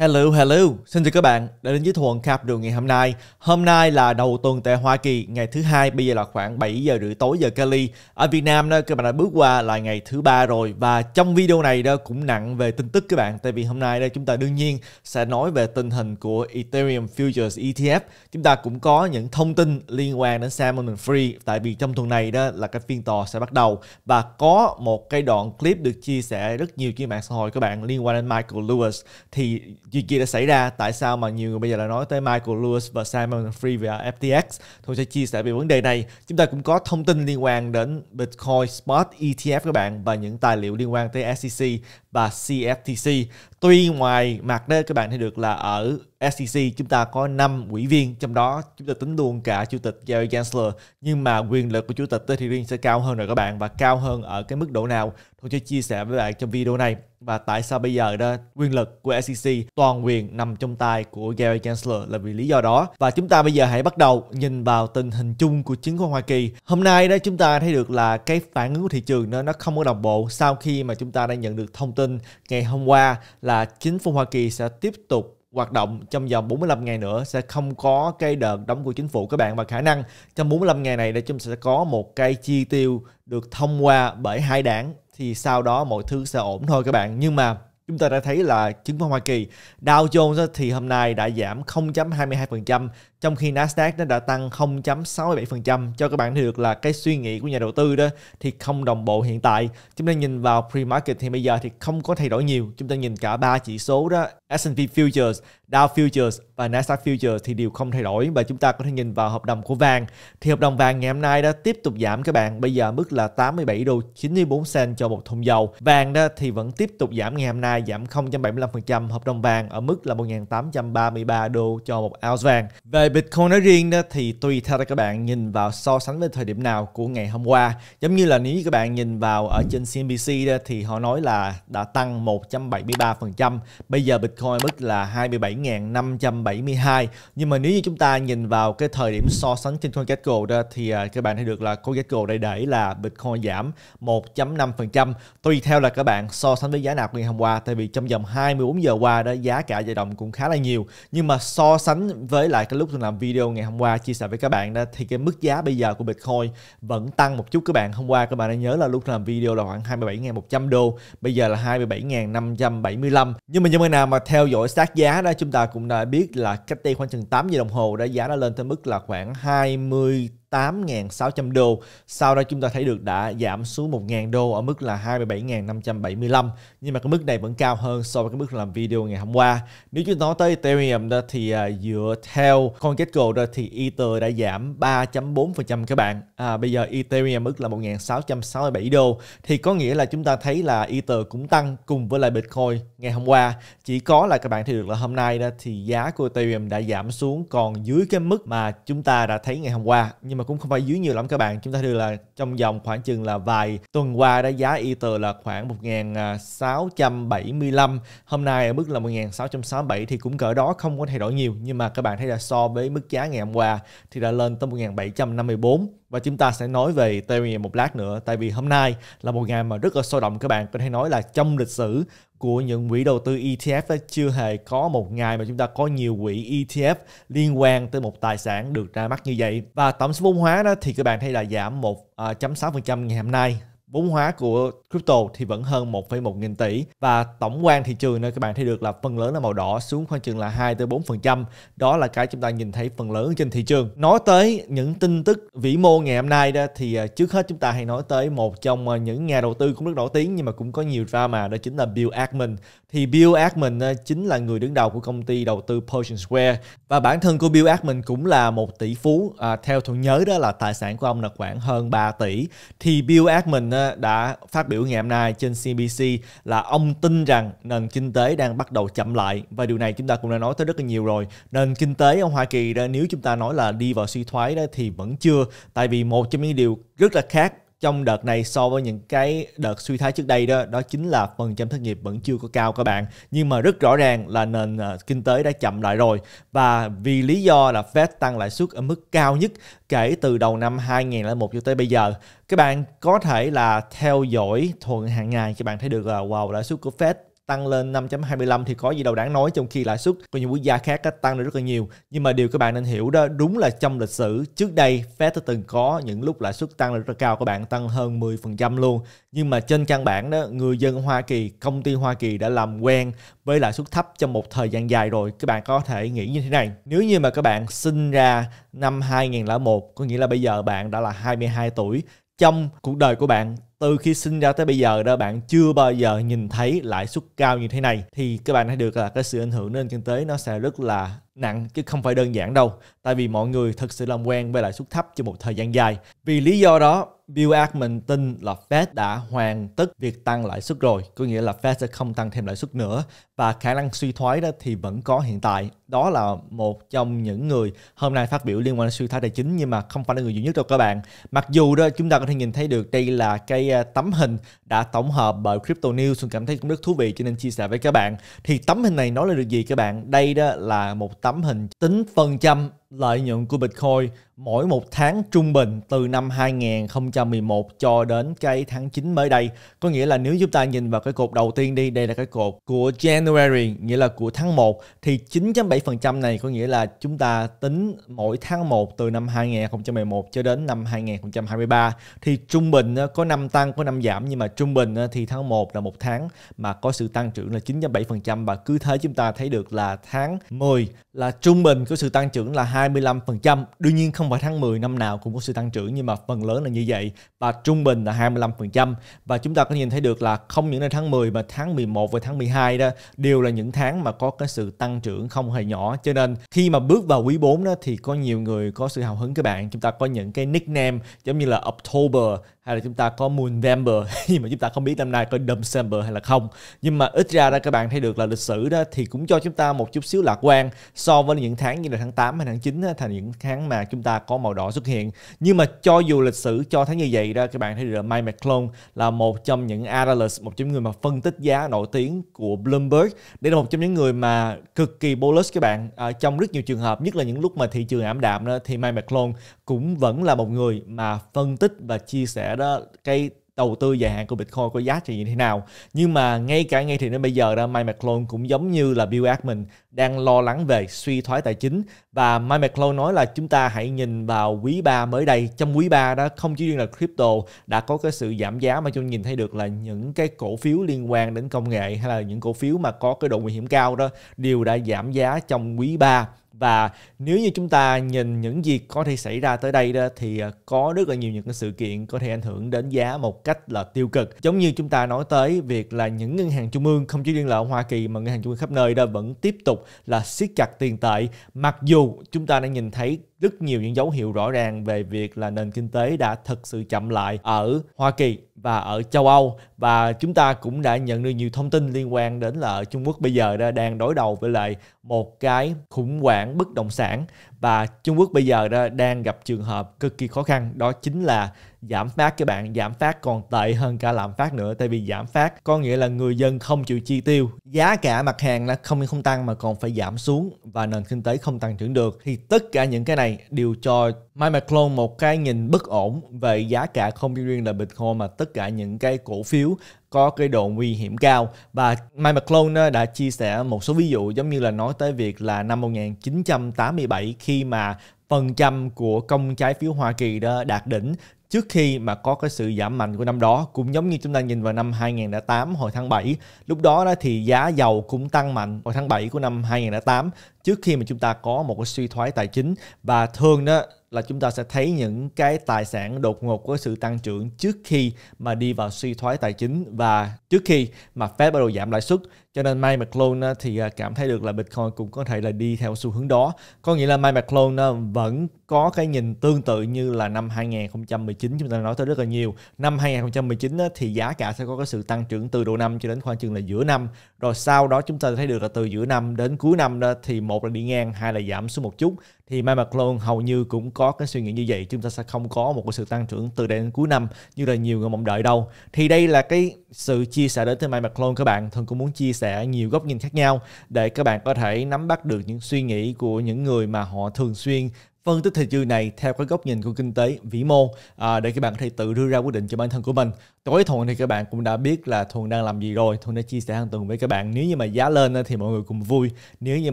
Hello, hello. Xin chào các bạn đã đến với Thuận Cap Đường ngày hôm nay. Hôm nay là đầu tuần tại Hoa Kỳ, ngày thứ hai, bây giờ là khoảng 7 giờ rưỡi tối giờ Cali. Ở Việt Nam đó, các bạn đã bước qua là ngày thứ ba rồi và trong video này đó cũng nặng về tin tức các bạn. Tại vì hôm nay đây chúng ta đương nhiên sẽ nói về tình hình của Ethereum Futures ETF. Chúng ta cũng có những thông tin liên quan đến Salmon Free tại vì trong tuần này đó là cái phiên tòa sẽ bắt đầu và có một cái đoạn clip được chia sẻ rất nhiều trên mạng xã hội các bạn liên quan đến Michael Lewis thì gì kia đã xảy ra tại sao mà nhiều người bây giờ lại nói tới Michael Lewis và Simon Free và FTX tôi sẽ chia sẻ về vấn đề này chúng ta cũng có thông tin liên quan đến Bitcoin Spot ETF các bạn và những tài liệu liên quan tới SEC và CFTC Tuy ngoài mặt đó các bạn thấy được là ở SEC chúng ta có 5 ủy viên trong đó chúng ta tính luôn cả chủ tịch Jerry Gensler nhưng mà quyền lực của chủ tịch thì riêng sẽ cao hơn rồi các bạn và cao hơn ở cái mức độ nào tôi sẽ chia sẻ với bạn trong video này và tại sao bây giờ đó quyền lực của SEC toàn quyền nằm trong tay của Gary Gensler là vì lý do đó và chúng ta bây giờ hãy bắt đầu nhìn vào tình hình chung của chứng khoán Hoa Kỳ hôm nay đó chúng ta thấy được là cái phản ứng của thị trường nó nó không có đồng bộ sau khi mà chúng ta đã nhận được thông tin ngày hôm qua là là chính phủ Hoa Kỳ sẽ tiếp tục hoạt động trong vòng 45 ngày nữa sẽ không có cái đợt đóng của chính phủ các bạn và khả năng trong 45 ngày này để chúng sẽ có một cái chi tiêu được thông qua bởi hai đảng thì sau đó mọi thứ sẽ ổn thôi các bạn nhưng mà chúng ta đã thấy là chứng khoán Hoa Kỳ Dow Jones thì hôm nay đã giảm 0.22% trong khi Nasdaq nó đã tăng 0.67% cho các bạn thấy được là cái suy nghĩ của nhà đầu tư đó thì không đồng bộ hiện tại. Chúng ta nhìn vào pre-market thì bây giờ thì không có thay đổi nhiều. Chúng ta nhìn cả ba chỉ số đó S&P Futures, Dow Futures và Nasdaq Futures thì đều không thay đổi và chúng ta có thể nhìn vào hợp đồng của vàng. Thì hợp đồng vàng ngày hôm nay đã tiếp tục giảm các bạn. Bây giờ mức là 87 đô 94 cent cho một thùng dầu. Vàng đó thì vẫn tiếp tục giảm ngày hôm nay giảm 0.75% hợp đồng vàng ở mức là 1.833 đô cho một ounce vàng. Về Bitcoin nói riêng đó thì tùy theo các bạn nhìn vào so sánh với thời điểm nào của ngày hôm qua. Giống như là nếu như các bạn nhìn vào ở trên CNBC đó thì họ nói là đã tăng 173%, bây giờ Bitcoin mức là 27.572. Nhưng mà nếu như chúng ta nhìn vào cái thời điểm so sánh trên CoinGecko đó thì à, các bạn thấy được là CoinGecko đây để là Bitcoin giảm 1.5%. Tùy theo là các bạn so sánh với giá nạp ngày hôm qua tại vì trong vòng 24 giờ qua đó giá cả dao động cũng khá là nhiều. Nhưng mà so sánh với lại cái lúc Sơn làm video ngày hôm qua chia sẻ với các bạn đó thì cái mức giá bây giờ của Bitcoin vẫn tăng một chút các bạn. Hôm qua các bạn đã nhớ là lúc làm video là khoảng 27.100 đô, bây giờ là 27.575. Nhưng mà những người nào mà theo dõi sát giá đó chúng ta cũng đã biết là cách đây khoảng chừng 8 giờ đồng hồ đã giá đã lên tới mức là khoảng 20 8.600 đô. Sau đó chúng ta thấy được đã giảm xuống 1.000 đô ở mức là 27.575. Nhưng mà cái mức này vẫn cao hơn so với cái mức làm video ngày hôm qua. Nếu chúng ta nói tới Ethereum đó thì à, dựa theo con kết cầu đó thì Ether đã giảm 3.4% các bạn. À, bây giờ Ethereum mức là 1.667 đô. Thì có nghĩa là chúng ta thấy là Ether cũng tăng cùng với lại Bitcoin ngày hôm qua. Chỉ có là các bạn thấy được là hôm nay đó thì giá của Ethereum đã giảm xuống còn dưới cái mức mà chúng ta đã thấy ngày hôm qua. Nhưng mà cũng không phải dưới nhiều lắm các bạn chúng ta đều là trong vòng khoảng chừng là vài tuần qua đã giá Ether là khoảng 1675 hôm nay ở mức là 1667 thì cũng cỡ đó không có thay đổi nhiều nhưng mà các bạn thấy là so với mức giá ngày hôm qua thì đã lên tới 1754 và chúng ta sẽ nói về Ethereum một lát nữa tại vì hôm nay là một ngày mà rất là sôi động các bạn có thể nói là trong lịch sử của những quỹ đầu tư ETF đó, chưa hề có một ngày mà chúng ta có nhiều quỹ ETF liên quan tới một tài sản được ra mắt như vậy. Và tổng số vốn hóa đó thì các bạn thấy là giảm 1.6% à, ngày hôm nay vốn hóa của crypto thì vẫn hơn 1,1 nghìn tỷ và tổng quan thị trường nơi các bạn thấy được là phần lớn là màu đỏ xuống khoảng chừng là 2 tới 4%. Đó là cái chúng ta nhìn thấy phần lớn trên thị trường. Nói tới những tin tức vĩ mô ngày hôm nay đó thì à, trước hết chúng ta hãy nói tới một trong à, những nhà đầu tư cũng rất nổi tiếng nhưng mà cũng có nhiều drama đó chính là Bill Ackman. Thì Bill Ackman à, chính là người đứng đầu của công ty đầu tư Pershing Square và bản thân của Bill Ackman cũng là một tỷ phú. À, theo tôi nhớ đó là tài sản của ông là khoảng hơn 3 tỷ. Thì Bill Ackman đã phát biểu ngày hôm nay trên CBC là ông tin rằng nền kinh tế đang bắt đầu chậm lại và điều này chúng ta cũng đã nói tới rất là nhiều rồi nền kinh tế ở Hoa Kỳ đó, nếu chúng ta nói là đi vào suy thoái đó thì vẫn chưa tại vì một trong những điều rất là khác trong đợt này so với những cái đợt suy thoái trước đây đó đó chính là phần trăm thất nghiệp vẫn chưa có cao các bạn nhưng mà rất rõ ràng là nền ờ, kinh tế đã chậm lại rồi và vì lý do là Fed tăng lãi suất ở mức cao nhất kể từ đầu năm 2001 cho tới bây giờ các bạn có thể là theo dõi thuận hàng ngày các bạn thấy được là wow lãi suất của Fed tăng lên 5.25 thì có gì đâu đáng nói trong khi lãi suất của những quốc gia khác tăng lên rất là nhiều nhưng mà điều các bạn nên hiểu đó đúng là trong lịch sử trước đây Fed đã từng có những lúc lãi suất tăng lên rất là cao các bạn tăng hơn 10% luôn nhưng mà trên căn bản đó người dân Hoa Kỳ công ty Hoa Kỳ đã làm quen với lãi suất thấp trong một thời gian dài rồi các bạn có thể nghĩ như thế này nếu như mà các bạn sinh ra năm 2001 có nghĩa là bây giờ bạn đã là 22 tuổi trong cuộc đời của bạn từ khi sinh ra tới bây giờ đó bạn chưa bao giờ nhìn thấy lãi suất cao như thế này thì các bạn thấy được là cái sự ảnh hưởng đến kinh tế nó sẽ rất là nặng chứ không phải đơn giản đâu tại vì mọi người thực sự làm quen với lãi suất thấp trong một thời gian dài vì lý do đó Bill Ackman tin là Fed đã hoàn tất việc tăng lãi suất rồi có nghĩa là Fed sẽ không tăng thêm lãi suất nữa và khả năng suy thoái đó thì vẫn có hiện tại đó là một trong những người hôm nay phát biểu liên quan đến suy thoái tài chính nhưng mà không phải là người duy nhất đâu các bạn mặc dù đó chúng ta có thể nhìn thấy được đây là cái à, tấm hình đã tổng hợp bởi crypto news tôi cảm thấy cũng rất thú vị cho nên chia sẻ với các bạn thì tấm hình này nói là được gì các bạn đây đó là một tấm hình tính phần trăm lợi nhuận của Bitcoin mỗi một tháng trung bình từ năm 2011 cho đến cái tháng 9 mới đây. Có nghĩa là nếu chúng ta nhìn vào cái cột đầu tiên đi, đây là cái cột của January, nghĩa là của tháng 1 thì 9 7% này có nghĩa là chúng ta tính mỗi tháng 1 từ năm 2011 cho đến năm 2023 thì trung bình ờ, có năm tăng có năm giảm nhưng mà trung bình ờ, thì tháng 1 là một tháng mà có sự tăng trưởng là 9.7% và cứ thế chúng ta thấy được là tháng 10 là trung bình có sự tăng trưởng là 25%. Đương nhiên không phải tháng 10 năm nào cũng có sự tăng trưởng nhưng mà phần lớn là như vậy và trung bình là 25% và chúng ta có nhìn thấy được là không những là tháng 10 mà tháng 11 và tháng 12 đó đều là những tháng mà có cái sự tăng trưởng không hề nhỏ cho nên khi mà bước vào quý 4 đó thì có nhiều người có sự hào hứng các bạn chúng ta có những cái nickname giống như là October hay là chúng ta có Moonvember nhưng mà chúng ta không biết năm nay có December hay là không nhưng mà ít ra đó các bạn thấy được là lịch sử đó thì cũng cho chúng ta một chút xíu lạc quan so với những tháng như là tháng 8 hay tháng 9 đó, thành những tháng mà chúng ta có màu đỏ xuất hiện nhưng mà cho dù lịch sử cho tháng như vậy đó các bạn thấy được là Mike McClone là một trong những analyst một trong những người mà phân tích giá nổi tiếng của Bloomberg đây là một trong những người mà cực kỳ bullish các bạn à, trong rất nhiều trường hợp nhất là những lúc mà thị trường ảm đạm đó thì Mike McClone cũng vẫn là một người mà phân tích và chia sẻ đó cái đầu tư dài hạn của Bitcoin có giá trị như thế nào. Nhưng mà ngay cả ngay thì đến bây giờ đó, Mike McClone cũng giống như là Bill Ackman đang lo lắng về suy thoái tài chính và Mike McClone nói là chúng ta hãy nhìn vào quý 3 mới đây. Trong quý 3 đó không chỉ riêng là crypto đã có cái sự giảm giá mà chúng nhìn thấy được là những cái cổ phiếu liên quan đến công nghệ hay là những cổ phiếu mà có cái độ nguy hiểm cao đó đều đã giảm giá trong quý 3 và nếu như chúng ta nhìn những gì có thể xảy ra tới đây đó thì ờ, có rất là nhiều những cái sự kiện có thể ảnh hưởng đến giá một cách là tiêu cực giống như chúng ta nói tới việc là những ngân hàng trung ương không chỉ riêng là ở Hoa Kỳ mà ngân hàng trung ương khắp nơi đó vẫn tiếp tục là siết chặt tiền tệ mặc dù chúng ta đã nhìn thấy rất nhiều những dấu hiệu rõ ràng về việc là nền kinh tế đã thực sự chậm lại ở Hoa Kỳ và ở châu Âu và chúng ta cũng đã nhận được nhiều thông tin liên quan đến là Trung Quốc bây giờ đang đối đầu với lại một cái khủng hoảng bất động sản và Trung Quốc bây giờ đó đang gặp trường hợp cực kỳ khó khăn đó chính là giảm phát các bạn giảm phát còn tệ hơn cả lạm phát nữa tại vì giảm phát có nghĩa là người dân không chịu chi tiêu giá cả mặt hàng là không không tăng mà còn phải giảm xuống và nền kinh tế không tăng trưởng được thì tất cả những cái này đều cho Mike Macron một cái nhìn bất ổn về giá cả không riêng là Bitcoin mà tất cả những cái cổ phiếu có cái độ nguy hiểm cao và Mike McClone ờ, đã chia sẻ một số ví dụ giống như là nói tới việc là năm 1987 khi mà phần trăm của công trái phiếu Hoa Kỳ đó đạt đỉnh trước khi mà có cái sự giảm mạnh của năm đó cũng giống như chúng ta nhìn vào năm 2008 hồi tháng 7 lúc đó đó thì giá dầu cũng tăng mạnh hồi tháng 7 của năm 2008 trước khi mà chúng ta có một cái suy thoái tài chính và thường đó là chúng ta sẽ thấy những cái tài sản đột ngột có sự tăng trưởng trước khi mà đi vào suy thoái tài chính và trước khi mà Fed bắt đầu giảm lãi suất. Cho nên Mike McClone thì à, cảm thấy được là Bitcoin cũng có thể là đi theo xu hướng đó. Có nghĩa là Mike McClone à, vẫn có cái nhìn tương tự như là năm 2019 chúng ta nói tới rất là nhiều. Năm 2019 á, thì giá cả sẽ có cái sự tăng trưởng từ đầu năm cho đến khoảng chừng là giữa năm. Rồi sau đó chúng ta thấy được là từ giữa năm đến cuối năm đó thì một là đi ngang, hai là giảm xuống một chút. Thì Mai McClone hầu như cũng có cái suy nghĩ như vậy. Chúng ta sẽ không có một cái sự tăng trưởng từ đây đến cuối năm như là nhiều người mong đợi đâu. Thì đây là cái sự chia sẻ đến từ Mai McClone các bạn. Thường cũng muốn chia sẻ nhiều góc nhìn khác nhau để các bạn có thể nắm bắt được những suy nghĩ của những người mà họ thường xuyên phân vâng, tích thị trường này theo cái góc nhìn của kinh tế vĩ mô à, để các bạn có thể tự đưa ra quyết định cho bản thân của mình. Tối Thuận thì các bạn cũng đã biết là Thuận đang làm gì rồi. Thuận đã chia sẻ hàng tuần với các bạn. Nếu như mà giá lên thì mọi người cùng vui. Nếu như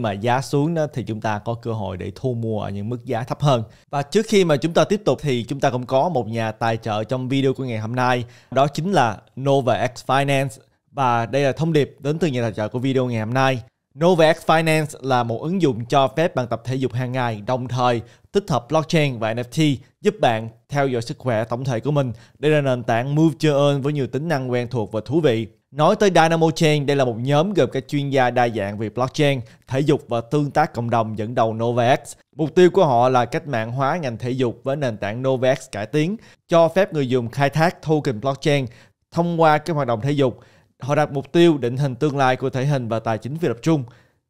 mà giá xuống thì chúng ta có cơ hội để thu mua ở những mức giá thấp hơn. Và trước khi mà chúng ta tiếp tục thì chúng ta cũng có một nhà tài trợ trong video của ngày hôm nay. Đó chính là Nova X Finance. Và đây là thông điệp đến từ nhà tài trợ của video ngày hôm nay. Novex Finance là một ứng dụng cho phép bạn tập thể dục hàng ngày, đồng thời tích hợp blockchain và NFT giúp bạn theo dõi sức khỏe tổng thể của mình. Đây là nền tảng Move to Earn với nhiều tính năng quen thuộc và thú vị. Nói tới Dynamo Chain, đây là một nhóm gồm các chuyên gia đa dạng về blockchain, thể dục và tương tác cộng đồng dẫn đầu Novex. Mục tiêu của họ là cách mạng hóa ngành thể dục với nền tảng Novex cải tiến, cho phép người dùng khai thác token blockchain thông qua các hoạt động thể dục Họ đặt mục tiêu định hình tương lai của thể hình và tài chính phi tập trung,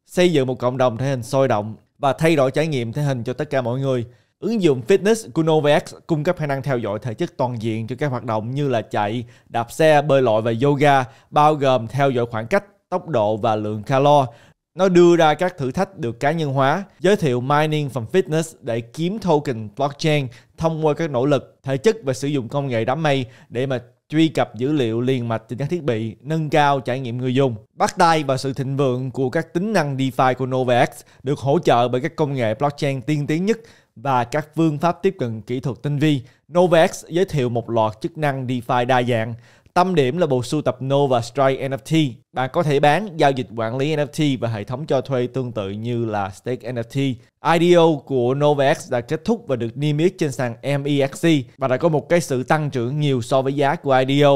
xây dựng một cộng đồng thể hình sôi động và thay đổi trải nghiệm thể hình cho tất cả mọi người. Ứng dụng fitness của Novex cung cấp khả năng theo dõi thể chất toàn diện cho các hoạt động như là chạy, đạp xe, bơi lội và yoga, bao gồm theo dõi khoảng cách, tốc độ và lượng calo. Nó đưa ra các thử thách được cá nhân hóa, giới thiệu mining from fitness để kiếm token blockchain thông qua các nỗ lực, thể chất và sử dụng công nghệ đám mây để mà truy cập dữ liệu liền mạch trên các thiết bị, nâng cao trải nghiệm người dùng. Bắt tay vào sự thịnh vượng của các tính năng DeFi của Novax được hỗ trợ bởi các công nghệ blockchain tiên tiến nhất và các phương pháp tiếp cận kỹ thuật tinh vi. Novax giới thiệu một loạt chức năng DeFi đa dạng, Tâm điểm là bộ sưu tập Nova Strike NFT. Bạn có thể bán, giao dịch quản lý NFT và hệ thống cho thuê tương tự như là Stake NFT. IDO của Novax đã kết thúc và được niêm yết trên sàn MEXC e và đã có một cái sự tăng trưởng nhiều so với giá của IDO.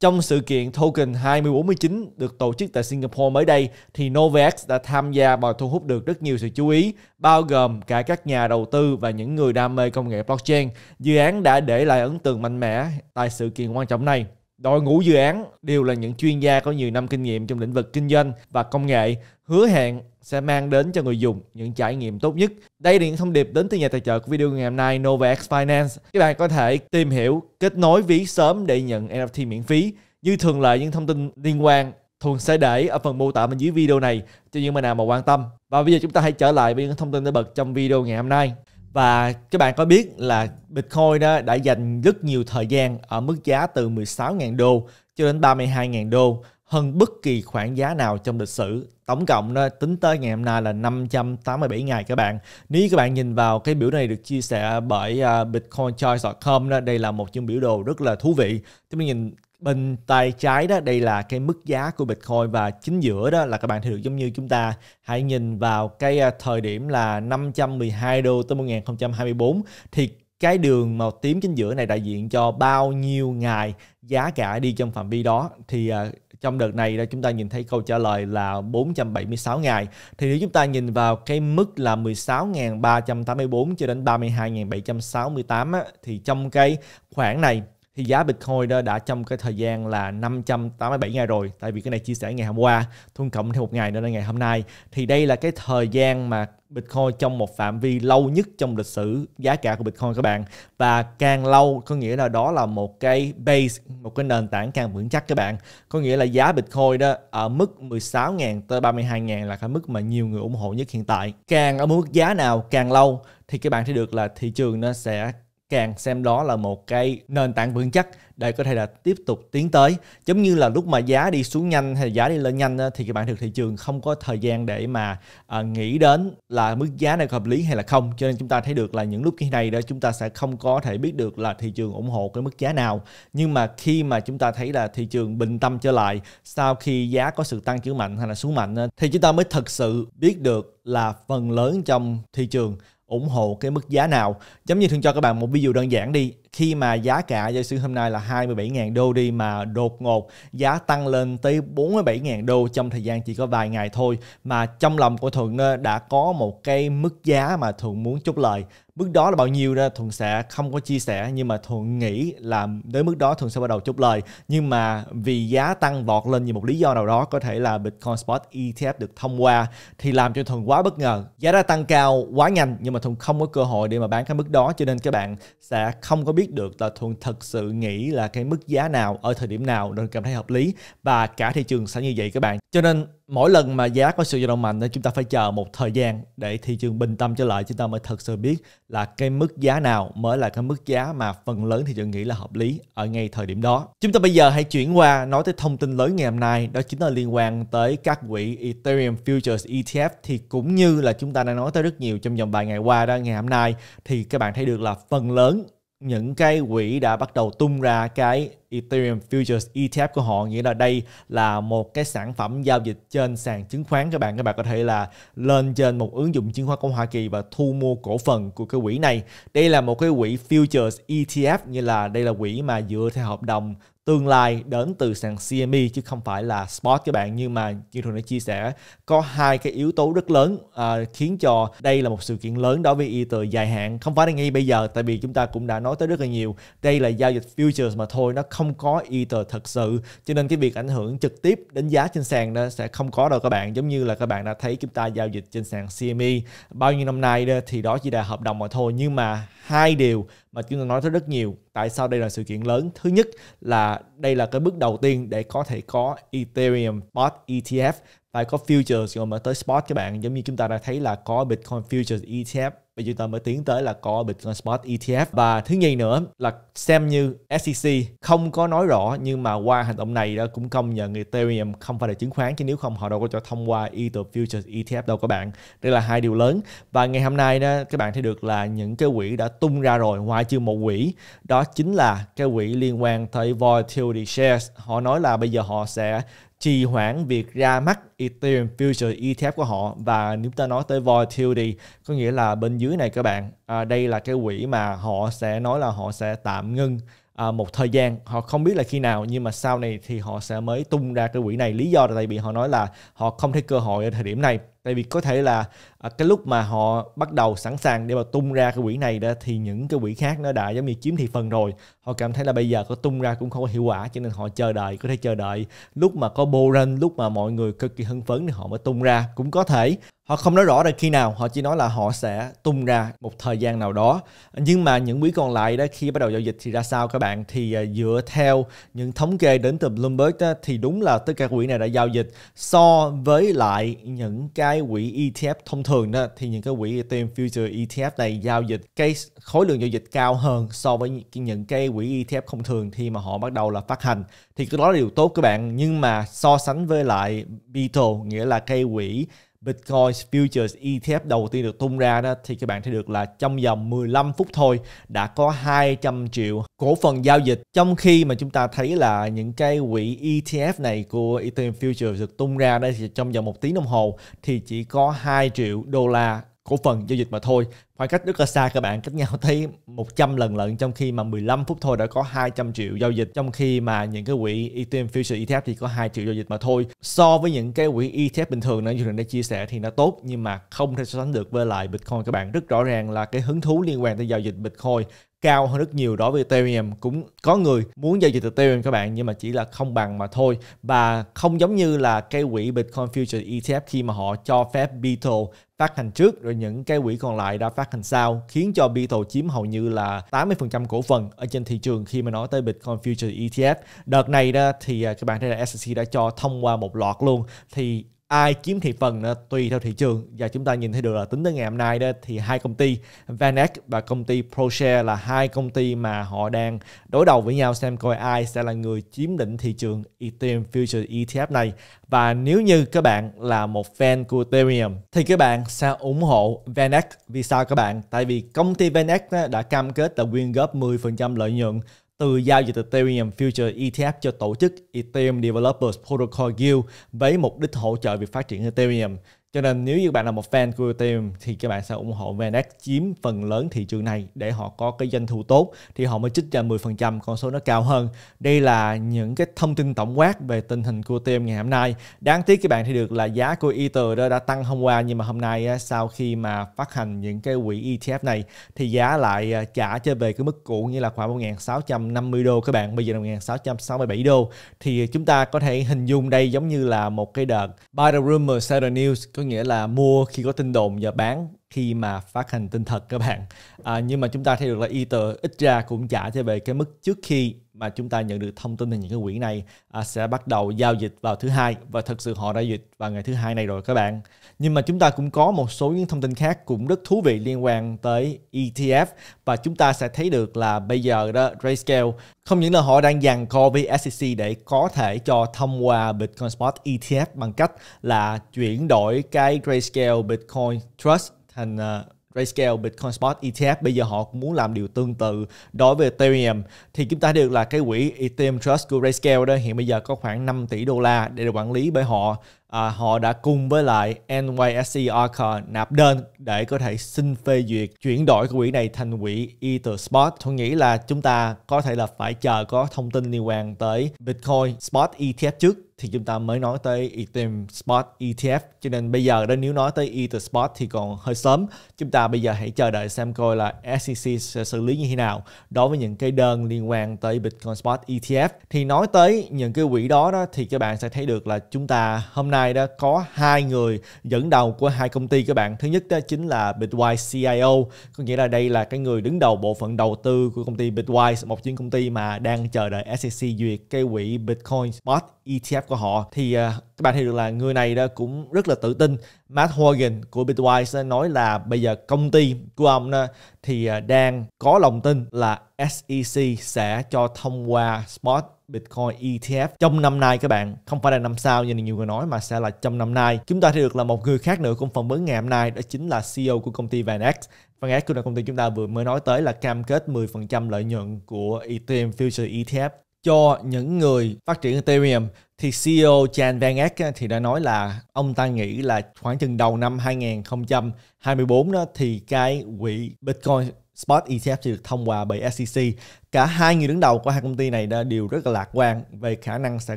Trong sự kiện Token 2049 được tổ chức tại Singapore mới đây thì Novax đã tham gia và thu hút được rất nhiều sự chú ý, bao gồm cả các nhà đầu tư và những người đam mê công nghệ blockchain. Dự án đã để lại ấn tượng mạnh mẽ tại sự kiện quan trọng này. Đội ngũ dự án đều là những chuyên gia có nhiều năm kinh nghiệm trong lĩnh vực kinh doanh và công nghệ, hứa hẹn sẽ mang đến cho người dùng những trải nghiệm tốt nhất. Đây là những thông điệp đến từ nhà tài trợ của video ngày hôm nay Novax Finance. Các bạn có thể tìm hiểu, kết nối ví sớm để nhận NFT miễn phí. Như thường lệ những thông tin liên quan thường sẽ để ở phần mô tả bên dưới video này cho những bạn nào mà quan tâm. Và bây giờ chúng ta hãy trở lại với những thông tin đã bật trong video ngày hôm nay. Và các bạn có biết là Bitcoin đó đã dành rất nhiều thời gian ở mức giá từ 16.000 đô cho đến 32.000 đô hơn bất kỳ khoản giá nào trong lịch sử. Tổng cộng đó, tính tới ngày hôm nay là 587 ngày các bạn. Nếu các bạn nhìn vào cái biểu này được chia sẻ bởi à, bitcoinchoice.com đây là một trong biểu đồ rất là thú vị. Chúng mình nhìn bên tay trái đó đây là cái mức giá của Bitcoin và chính giữa đó là các bạn thấy được giống như chúng ta hãy nhìn vào cái à, thời điểm là 512 đô tới 1024 thì cái đường màu tím chính giữa này đại diện cho bao nhiêu ngày giá cả đi trong phạm vi đó thì à, trong đợt này đó chúng ta nhìn thấy câu trả lời là 476 ngày. Thì nếu chúng ta nhìn vào cái mức là 16.384 cho đến 32.768 á, thì trong cái khoảng này thì giá Bitcoin đó đã trong cái thời gian là 587 ngày rồi tại vì cái này chia sẻ ngày hôm qua thun cộng thêm một ngày nữa là ngày hôm nay thì đây là cái thời gian mà Bitcoin trong một phạm vi lâu nhất trong lịch sử giá cả của Bitcoin các bạn và càng lâu có nghĩa là đó là một cái base một cái nền tảng càng vững chắc các bạn có nghĩa là giá Bitcoin đó ở mức 16.000 tới 32.000 là cái mức mà nhiều người ủng hộ nhất hiện tại càng ở mức giá nào càng lâu thì các bạn sẽ được là thị trường nó sẽ càng xem đó là một cái nền tảng vững chắc để có thể là tiếp tục tiến tới giống như là lúc mà giá đi xuống nhanh hay giá đi lên nhanh thì các bạn được thị trường không có thời gian để mà à, nghĩ đến là mức giá này hợp lý hay là không cho nên chúng ta thấy được là những lúc như này đó chúng ta sẽ không có thể biết được là thị trường ủng hộ cái mức giá nào nhưng mà khi mà chúng ta thấy là thị trường bình tâm trở lại sau khi giá có sự tăng trưởng mạnh hay là xuống mạnh thì chúng ta mới thật sự biết được là phần lớn trong thị trường ủng hộ cái mức giá nào giống như thường cho các bạn một ví dụ đơn giản đi khi mà giá cả giả sử hôm nay là 27.000 đô đi mà đột ngột giá tăng lên tới 47.000 đô trong thời gian chỉ có vài ngày thôi mà trong lòng của Thuận đã có một cái mức giá mà Thuận muốn chốt lời mức đó là bao nhiêu ra thuận sẽ không có chia sẻ nhưng mà thuận nghĩ là tới mức đó thuận sẽ bắt đầu chốt lời nhưng mà vì giá tăng vọt lên vì một lý do nào đó có thể là bitcoin spot etf được thông qua thì làm cho thuận quá bất ngờ giá đã tăng cao quá nhanh nhưng mà thuận không có cơ hội để mà bán cái mức đó cho nên các bạn sẽ không có biết biết được là Thuận thật sự nghĩ là cái mức giá nào ở thời điểm nào nên cảm thấy hợp lý và cả thị trường sẽ như vậy các bạn. Cho nên mỗi lần mà giá có sự dao động mạnh thì chúng ta phải chờ một thời gian để thị trường bình tâm trở lại chúng ta mới thật sự biết là cái mức giá nào mới là cái mức giá mà phần lớn thị trường nghĩ là hợp lý ở ngay thời điểm đó. Chúng ta bây giờ hãy chuyển qua nói tới thông tin lớn ngày hôm nay đó chính là liên quan tới các quỹ Ethereum Futures ETF thì cũng như là chúng ta đã nói tới rất nhiều trong vòng vài ngày qua đó ngày hôm nay thì các bạn thấy được là phần lớn những cái quỹ đã bắt đầu tung ra cái Ethereum Futures ETF của họ nghĩa là đây là một cái sản phẩm giao dịch trên sàn chứng khoán các bạn các bạn có thể là lên trên một ứng dụng chứng khoán của Hoa Kỳ và thu mua cổ phần của cái quỹ này đây là một cái quỹ Futures ETF như là đây là quỹ mà dựa theo hợp đồng tương lai đến từ sàn CME chứ không phải là spot các bạn nhưng mà như thường đã chia sẻ có hai cái yếu tố rất lớn à, khiến cho đây là một sự kiện lớn đối với Ether dài hạn không phải là ngay bây giờ tại vì chúng ta cũng đã nói tới rất là nhiều đây là giao dịch futures mà thôi nó không có Ether thật sự cho nên cái việc ảnh hưởng trực tiếp đến giá trên sàn đó sẽ không có đâu các bạn giống như là các bạn đã thấy chúng ta giao dịch trên sàn CME bao nhiêu năm nay đó, thì đó chỉ là hợp đồng mà thôi nhưng mà hai điều mà chúng ta nói tới rất nhiều tại sao đây là sự kiện lớn thứ nhất là đây là cái bước đầu tiên để có thể có Ethereum spot ETF phải có futures rồi mới tới spot các bạn giống như chúng ta đã thấy là có Bitcoin futures ETF Bây giờ chúng ta mới tiến tới là có Bitcoin Spot ETF và thứ nhì nữa là xem như SEC không có nói rõ nhưng mà qua hành động này đã cũng công nhận Ethereum không phải là chứng khoán chứ nếu không họ đâu có cho thông qua Ether Futures ETF đâu các bạn. Đây là hai điều lớn và ngày hôm nay đó các bạn thấy được là những cái quỹ đã tung ra rồi ngoài trừ một quỹ đó chính là cái quỹ liên quan tới Volatility Shares. Họ nói là bây giờ họ sẽ trì hoãn việc ra mắt Ethereum Future ETF của họ và nếu ta nói tới volatility có nghĩa là bên dưới này các bạn à, đây là cái quỹ mà họ sẽ nói là họ sẽ tạm ngưng à, một thời gian họ không biết là khi nào nhưng mà sau này thì họ sẽ mới tung ra cái quỹ này lý do là tại vì họ nói là họ không thấy cơ hội ở thời điểm này tại vì có thể là à, cái lúc mà họ bắt đầu sẵn sàng để mà tung ra cái quỹ này đó thì những cái quỹ khác nó đã giống như chiếm thị phần rồi họ cảm thấy là bây giờ có tung ra cũng không có hiệu quả cho nên họ chờ đợi có thể chờ đợi lúc mà có boring lúc mà mọi người cực kỳ hưng phấn thì họ mới tung ra cũng có thể họ không nói rõ là khi nào họ chỉ nói là họ sẽ tung ra một thời gian nào đó nhưng mà những quỹ còn lại đó khi bắt đầu giao dịch thì ra sao các bạn thì à, dựa theo những thống kê đến từ Bloomberg đó, thì đúng là tất cả quỹ này đã giao dịch so với lại những cái cái quỹ ETF thông thường đó thì những cái quỹ ETN future ETF này giao dịch cái khối lượng giao dịch cao hơn so với những cái quỹ ETF không thường khi mà họ bắt đầu là phát hành thì cái đó là điều tốt các bạn nhưng mà so sánh với lại Beetle nghĩa là cây quỹ Bitcoin Futures ETF đầu tiên được tung ra đó thì các bạn thấy được là trong vòng 15 phút thôi đã có 200 triệu cổ phần giao dịch trong khi mà chúng ta thấy là những cái quỹ ETF này của Ethereum Futures được tung ra đây thì trong vòng một tiếng đồng hồ thì chỉ có 2 triệu đô la cổ phần giao dịch mà thôi khoảng cách rất là xa các bạn cách nhau tới 100 lần lận trong khi mà 15 phút thôi đã có 200 triệu giao dịch trong khi mà những cái quỹ Ethereum Future ETF thì có 2 triệu giao dịch mà thôi so với những cái quỹ ETF bình thường nãy Jordan đã chia sẻ thì nó tốt nhưng mà không thể so sánh được với lại Bitcoin các bạn rất rõ ràng là cái hứng thú liên quan tới giao dịch Bitcoin cao hơn rất nhiều đối với Ethereum cũng có người muốn giao dịch từ Ethereum các bạn nhưng mà chỉ là không bằng mà thôi và không giống như là cái quỹ Bitcoin Future ETF khi mà họ cho phép Beetle phát hành trước rồi những cái quỹ còn lại đã phát hành sau khiến cho Beetle chiếm hầu như là 80% cổ phần ở trên thị trường khi mà nói tới Bitcoin Future ETF. Đợt này đó thì à, các bạn thấy là SEC đã cho thông qua một loạt luôn thì ai chiếm thị phần ờ, tùy theo thị trường và chúng ta nhìn thấy được là tính tới ngày hôm nay đó thì hai công ty Vanex và công ty ProShare là hai công ty mà họ đang đối đầu với nhau xem coi ai sẽ là người chiếm lĩnh thị trường Ethereum Future ETF này và nếu như các bạn là một fan của Ethereum thì các bạn sẽ ủng hộ Vanex vì sao các bạn tại vì công ty Vanex đã cam kết là quyên góp 10% lợi nhuận từ giao dịch Ethereum Future ETF cho tổ chức Ethereum Developers Protocol Guild với mục đích hỗ trợ việc phát triển Ethereum. Cho nên nếu như bạn là một fan của team thì các bạn sẽ ủng hộ VNX chiếm phần lớn thị trường này để họ có cái doanh thu tốt thì họ mới trích ra 10% con số nó cao hơn. Đây là những cái thông tin tổng quát về tình hình của team ngày hôm nay. Đáng tiếc các bạn thì được là giá của Ether đó đã tăng hôm qua nhưng mà hôm nay sau khi mà phát hành những cái quỹ ETF này thì giá lại à, trả trở về cái mức cũ như là khoảng 1.650 đô các bạn. Bây giờ là 1.667 đô thì chúng ta có thể hình dung đây giống như là một cái đợt Buy the rumor, sell the news có nghĩa là mua khi có tin đồn và bán khi mà phát hành tin thật các bạn à, nhưng mà chúng ta thấy được là Ether ít ra cũng trả trở về cái mức trước khi mà chúng ta nhận được thông tin từ những cái quỹ này à, sẽ bắt đầu giao dịch vào thứ hai và thật sự họ đã dịch vào ngày thứ hai này rồi các bạn nhưng mà chúng ta cũng có một số những thông tin khác cũng rất thú vị liên quan tới ETF và chúng ta sẽ thấy được là bây giờ đó Grayscale không những là họ đang dàn co với SEC để có thể cho thông qua Bitcoin Spot ETF bằng cách là chuyển đổi cái Grayscale Bitcoin Trust thành uh, Grayscale Bitcoin Spot ETF bây giờ họ cũng muốn làm điều tương tự đối với Ethereum thì chúng ta được là cái quỹ Ethereum Trust của Grayscale đó hiện bây giờ có khoảng 5 tỷ đô la để được quản lý bởi họ à, họ đã cùng với lại NYSE Arca nạp đơn để có thể xin phê duyệt chuyển đổi quỹ này thành quỹ Ether Spot. Tôi nghĩ là chúng ta có thể là phải chờ có thông tin liên quan tới Bitcoin Spot ETF trước thì chúng ta mới nói tới Ethereum Spot ETF cho nên bây giờ đó nếu nói tới Ether Spot thì còn hơi sớm chúng ta bây giờ hãy chờ đợi xem coi là SEC sẽ xử lý như thế nào đối với những cái đơn liên quan tới Bitcoin Spot ETF thì nói tới những cái quỹ đó đó thì các bạn sẽ thấy được là chúng ta hôm nay đó có hai người dẫn đầu của hai công ty các bạn thứ nhất đó chính là Bitwise CIO có nghĩa là đây là cái người đứng đầu bộ phận đầu tư của công ty Bitwise một chuyên công ty mà đang chờ đợi SEC duyệt cái quỹ Bitcoin Spot ETF của họ thì uh, các bạn thấy được là người này đó cũng rất là tự tin Matt Hogan của Bitwise nói là bây giờ công ty của ông đó, thì uh, đang có lòng tin là SEC sẽ cho thông qua spot Bitcoin ETF trong năm nay các bạn không phải là năm sau như nhiều người nói mà sẽ là trong năm nay chúng ta thấy được là một người khác nữa cũng phần vấn ngày hôm nay đó chính là CEO của công ty VanEck VanEck cũng là công ty chúng ta vừa mới nói tới là cam kết 10% lợi nhuận của Ethereum Future ETF cho những người phát triển Ethereum thì CEO Chan Van Eck thì đã nói là ông ta nghĩ là khoảng chừng đầu năm 2024 đó thì cái quỹ Bitcoin Spot ETF thì được thông qua bởi SEC. Cả hai người đứng đầu của hai công ty này đã đều rất là lạc quan về khả năng sẽ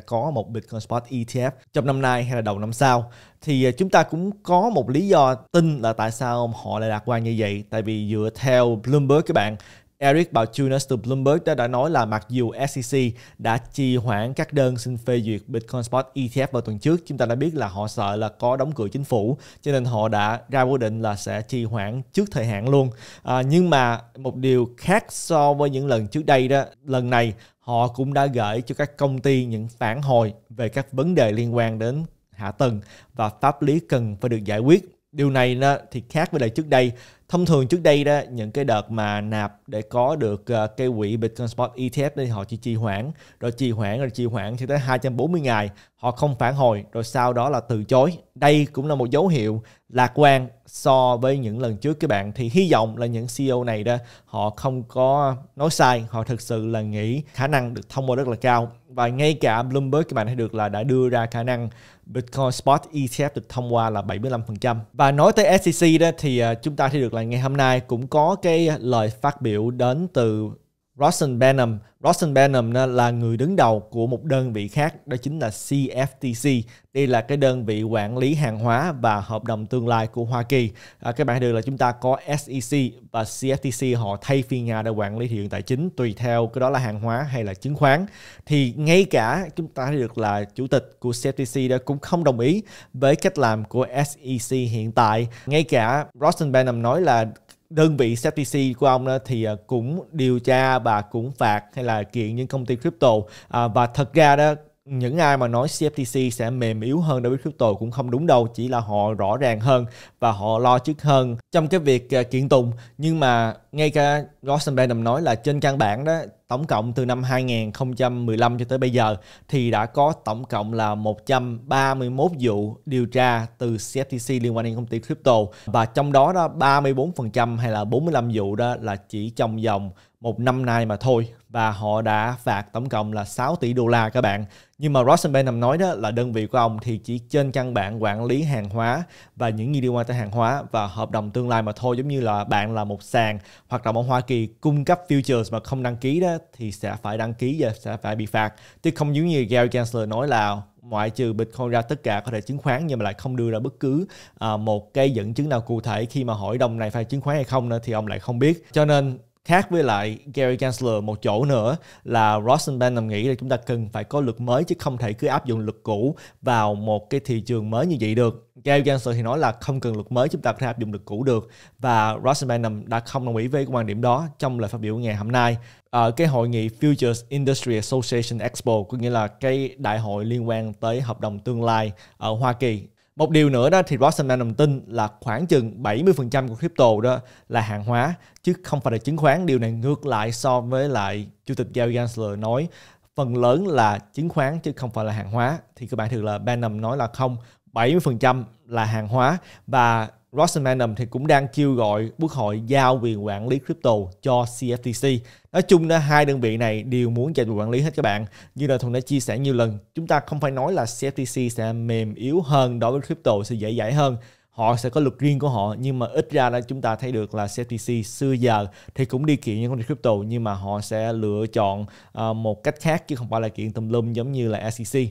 có một Bitcoin Spot ETF trong năm nay hay là đầu năm sau. Thì à, chúng ta cũng có một lý do tin là tại sao họ lại lạc quan như vậy. Tại vì dựa theo Bloomberg các bạn Eric Bauchunas từ Bloomberg đã, nói là mặc dù SEC đã trì hoãn các đơn xin phê duyệt Bitcoin Spot ETF vào tuần trước, chúng ta đã biết là họ sợ là có đóng cửa chính phủ, cho nên họ đã ra quyết định là sẽ trì hoãn trước thời hạn luôn. À, nhưng mà một điều khác so với những lần trước đây đó, lần này họ cũng đã gửi cho các công ty những phản hồi về các vấn đề liên quan đến hạ tầng và pháp lý cần phải được giải quyết. Điều này thì khác với lại trước đây thông thường trước đây đó những cái đợt mà nạp để có được uh, cái quỹ Bitcoin Spot ETF thì họ chỉ trì hoãn rồi trì hoãn rồi trì hoãn cho tới 240 ngày họ không phản hồi rồi sau đó là từ chối đây cũng là một dấu hiệu lạc quan so với những lần trước các bạn thì hy vọng là những CEO này đó họ không có nói sai họ thực sự là nghĩ khả năng được thông qua rất là cao và ngay cả Bloomberg các bạn thấy được là đã đưa ra khả năng Bitcoin Spot ETF được thông qua là 75% và nói tới SEC đó thì à, chúng ta thấy được là ngày hôm nay cũng có cái lời phát biểu đến từ Rossen Benham. Rossen Benham là người đứng đầu của một đơn vị khác, đó chính là CFTC. Đây là cái đơn vị quản lý hàng hóa và hợp đồng tương lai của Hoa Kỳ. À, các bạn được là chúng ta có SEC và CFTC họ thay phiên nhà để quản lý thị trường tài chính tùy theo cái đó là hàng hóa hay là chứng khoán. Thì ngay cả chúng ta được là chủ tịch của CFTC đó cũng không đồng ý với cách làm của SEC hiện tại. Ngay cả Rossen Benham nói là đơn vị CFTC của ông thì à, cũng điều tra và cũng phạt hay là kiện những công ty crypto à, và thật ra đó những ai mà nói CFTC sẽ mềm yếu hơn đối với crypto cũng không đúng đâu chỉ là họ rõ ràng hơn và họ lo trước hơn trong cái việc à, kiện tụng nhưng mà ngay cả Rosenbaum nói là trên căn bản đó tổng cộng từ năm 2015 cho tới bây giờ thì đã có tổng cộng là 131 vụ điều tra từ CFTC liên quan đến công ty crypto và trong đó đó 34% hay là 45 vụ đó là chỉ trong vòng một năm nay mà thôi và họ đã phạt tổng cộng là 6 tỷ đô la các bạn. Nhưng mà Ross nằm nói đó là đơn vị của ông thì chỉ trên căn bản quản lý hàng hóa và những gì liên quan tới hàng hóa và hợp đồng tương lai mà thôi giống như là bạn là một sàn hoạt động ở Hoa Kỳ cung cấp futures mà không đăng ký đó thì sẽ phải đăng ký và sẽ phải bị phạt chứ không giống như Gary Gensler nói là ngoại trừ Bitcoin ra tất cả có thể chứng khoán nhưng mà lại không đưa ra bất cứ à, một cái dẫn chứng nào cụ thể khi mà hỏi đồng này phải chứng khoán hay không nữa thì ông lại không biết cho nên khác với lại Gary Gensler một chỗ nữa là Rosen Benham nghĩ là chúng ta cần phải có luật mới chứ không thể cứ áp dụng luật cũ vào một cái thị trường mới như vậy được. Gary Gensler thì nói là không cần luật mới chúng ta có thể áp dụng luật cũ được và Rosen Benham đã không đồng ý với quan điểm đó trong lời phát biểu ngày hôm nay uh, cái hội nghị Futures Industry Association Expo có nghĩa là cái đại hội liên quan tới hợp đồng tương lai ở Hoa Kỳ một điều nữa đó thì Rossman đồng tin là khoảng chừng 70% của crypto đó là hàng hóa chứ không phải là chứng khoán. Điều này ngược lại so với lại Chủ tịch Gary Gensler nói phần lớn là chứng khoán chứ không phải là hàng hóa. Thì các bạn thường là Banham nói là không, 70% là hàng hóa và Ross Manham thì cũng đang kêu gọi quốc hội giao quyền quản lý crypto cho CFTC. Nói chung là hai đơn vị này đều muốn chạy quyền quản lý hết các bạn. Như là Thuận đã chia sẻ nhiều lần, chúng ta không phải nói là CFTC sẽ mềm yếu hơn đối với crypto sẽ dễ dãi hơn họ sẽ có luật riêng của họ nhưng mà ít ra là chúng ta thấy được là CFTC xưa giờ thì cũng đi kiện những con crypto nhưng mà họ sẽ lựa chọn ờ, một cách khác chứ không phải là kiện tùm lum giống như là SEC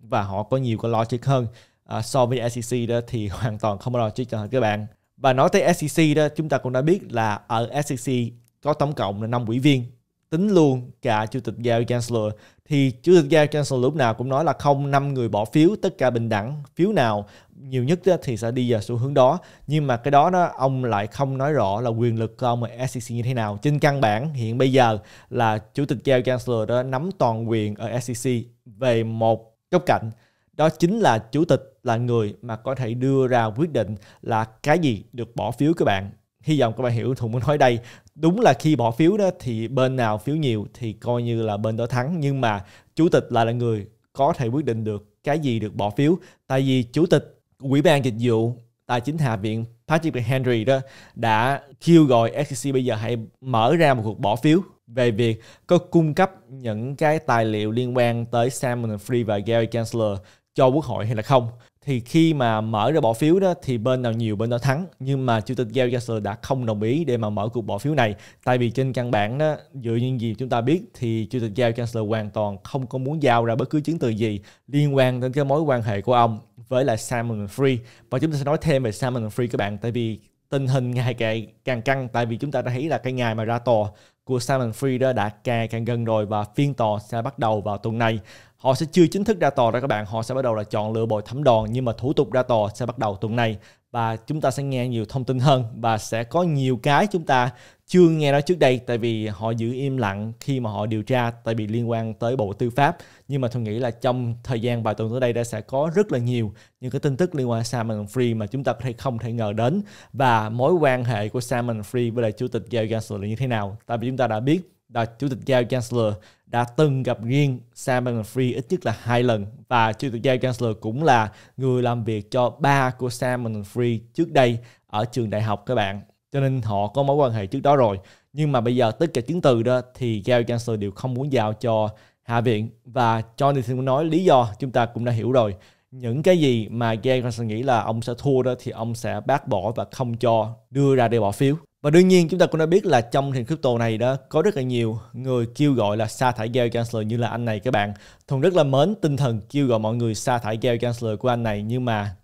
và họ có nhiều cái logic hơn À, so với SEC đó thì hoàn toàn không bao giờ trước cho các bạn và nói tới SEC đó chúng ta cũng đã biết là ở SEC có tổng cộng là 5 ủy viên tính luôn cả chủ tịch giao chancellor thì chủ tịch giao chancellor lúc nào cũng nói là không năm người bỏ phiếu tất cả bình đẳng phiếu nào nhiều nhất thì sẽ đi vào xu hướng đó nhưng mà cái đó đó ông lại không nói rõ là quyền lực của ông ở SEC như thế nào trên căn bản hiện bây giờ là chủ tịch giao chancellor đó nắm toàn quyền ở SEC về một góc cạnh đó chính là chủ tịch là người mà có thể đưa ra quyết định là cái gì được bỏ phiếu các bạn hy vọng các bạn hiểu thùng muốn nói đây đúng là khi bỏ phiếu đó thì bên nào phiếu nhiều thì coi như là bên đó thắng nhưng mà chủ tịch lại là người có thể quyết định được cái gì được bỏ phiếu tại vì chủ tịch ủy ban dịch vụ tài chính hạ viện Patrick Henry đó đã kêu gọi SEC bây giờ hãy mở ra một cuộc bỏ phiếu về việc có cung cấp những cái tài liệu liên quan tới Simon Free và Gary Gensler cho quốc hội hay là không thì khi mà mở ra bỏ phiếu đó thì bên nào nhiều bên đó thắng nhưng mà chủ tịch Gary Gensler đã không đồng ý để mà mở cuộc bỏ phiếu này tại vì trên căn bản đó dựa những gì chúng ta biết thì chủ tịch Gary Gensler hoàn toàn không có muốn giao ra bất cứ chứng từ gì liên quan đến cái mối quan hệ của ông với lại Salmon Free và chúng ta sẽ nói thêm về Salmon Free các bạn tại vì tình hình ngày càng căng tại vì chúng ta đã thấy là cái ngày mà ra tòa của Simon Free đó đã càng càng gần rồi và phiên tòa sẽ bắt đầu vào tuần này họ sẽ chưa chính thức ra tòa ra các bạn họ sẽ bắt đầu là chọn lựa bồi thẩm đoàn nhưng mà thủ tục ra tòa sẽ bắt đầu tuần này và chúng ta sẽ nghe nhiều thông tin hơn và sẽ có nhiều cái chúng ta chưa nghe nói trước đây tại vì họ giữ im lặng khi mà họ điều tra tại vì liên quan tới bộ tư pháp nhưng mà tôi nghĩ là trong thời gian vài tuần tới đây đã sẽ có rất là nhiều những cái tin tức liên quan Salmon Free mà chúng ta thể không thể ngờ đến và mối quan hệ của Salmon Free với lại chủ tịch Gail Gansler là như thế nào tại vì chúng ta đã biết là chủ tịch Gary Gensler đã từng gặp riêng Sam Bankman-Fried ít nhất là hai lần và chủ tịch Gary Gensler cũng là người làm việc cho ba của Sam Bankman-Fried trước đây ở trường đại học các bạn cho nên họ có mối quan hệ trước đó rồi nhưng mà bây giờ tất cả chứng từ đó thì Gary Gensler đều không muốn giao cho Hạ viện và Johnny thì muốn nói lý do chúng ta cũng đã hiểu rồi những cái gì mà Gary Johnson nghĩ là ông sẽ thua đó thì ông sẽ bác bỏ và không cho đưa ra để bỏ phiếu và đương nhiên chúng ta cũng đã biết là trong thị crypto này đó có rất là nhiều người kêu gọi là sa thải Gary Gensler như là anh này các bạn. thùng rất là mến tinh thần kêu gọi mọi người sa thải Gary Gensler của anh này nhưng mà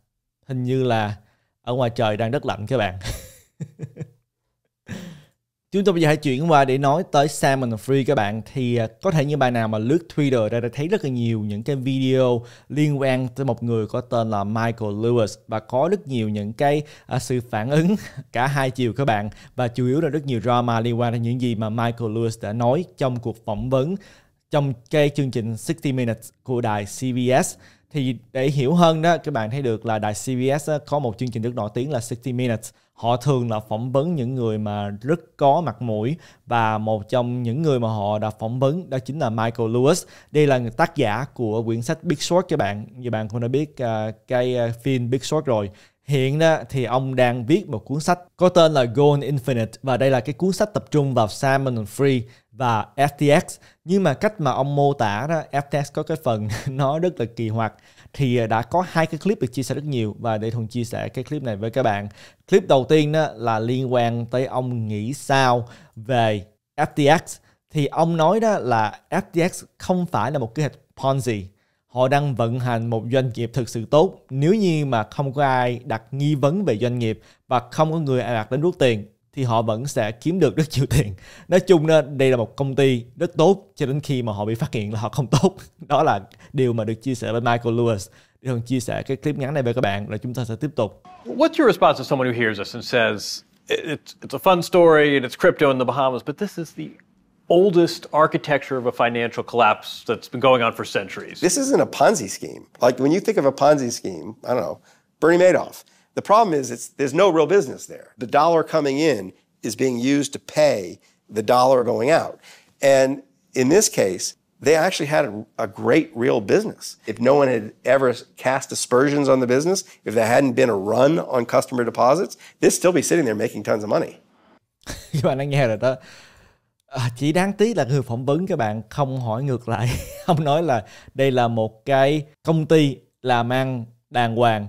hình như là ở ngoài trời đang rất lạnh các bạn. Chúng tôi bây giờ hãy chuyển qua để nói tới Salmon Free các bạn thì à, có thể như bạn nào mà lướt Twitter ra đã thấy rất là nhiều những cái video liên quan tới một người có tên là Michael Lewis và có rất nhiều những cái à, sự phản ứng cả hai chiều các bạn và chủ yếu là rất nhiều drama liên quan đến những gì mà Michael Lewis đã nói trong cuộc phỏng vấn trong cái chương trình 60 Minutes của đài CBS thì để hiểu hơn đó các bạn thấy được là đài CBS à, có một chương trình rất nổi tiếng là 60 Minutes họ thường là phỏng vấn những người mà rất có mặt mũi và một trong những người mà họ đã phỏng vấn đó chính là Michael Lewis. Đây là người tác giả của quyển sách Big Short các bạn. Như bạn cũng đã biết uh, cái à, phim Big Short rồi. Hiện đó thì ông đang viết một cuốn sách có tên là Gold Infinite và đây là cái cuốn sách tập trung vào Salmon Free và FTX nhưng mà cách mà ông mô tả đó FTX có cái phần nó rất là kỳ hoặc thì à, đã có hai cái clip được chia sẻ rất nhiều và để thùng chia sẻ cái clip này với các bạn clip đầu tiên đó là liên quan tới ông nghĩ sao về FTX thì ông nói đó là FTX không phải là một kế hoạch Ponzi họ đang vận hành một doanh nghiệp thực sự tốt nếu như mà không có ai đặt nghi vấn về doanh nghiệp và không có người ai đặt đến rút tiền thì họ vẫn sẽ kiếm được rất nhiều tiền nói chung nên đây là một công ty rất tốt cho đến khi mà họ bị phát hiện là họ không tốt đó là điều mà được chia sẻ bởi Michael Lewis Điều chia sẻ cái clip ngắn này với các bạn rồi chúng ta sẽ tiếp tục What's your response to someone who hears us and says it's, it's a fun story and it's crypto in the Bahamas but this is the oldest architecture of a financial collapse that's been going on for centuries. This isn't a Ponzi scheme. Like when you think of a Ponzi scheme, I don't know, Bernie Madoff the problem is there's no real business there. The dollar coming in is being used to pay the dollar going out. And in this case, they actually had a, a, great real business. If no one had ever cast aspersions on the business, if there hadn't been a run on customer deposits, they'd still be sitting there making tons of money. các bạn đã nghe rồi đó. À, chỉ đáng tiếc là người phỏng vấn các bạn không hỏi ngược lại, không nói là đây là một cái công ty làm ăn đàng hoàng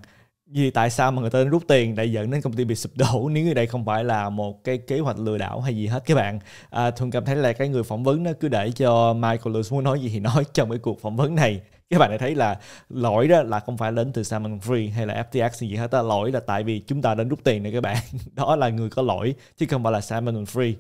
vì tại sao mà người ta rút tiền để dẫn đến công ty bị sụp đổ nếu đây không phải là một cái kế hoạch lừa đảo hay gì hết các bạn à, thường cảm thấy là cái người phỏng vấn nó cứ để cho Michael Lewis muốn nói gì thì nói trong cái cuộc phỏng vấn này các bạn đã thấy là lỗi đó là không phải đến từ Salmon Free hay là FTX gì hết ta lỗi là tại vì chúng ta đến rút tiền này các bạn đó là người có lỗi chứ không phải là Salmon Free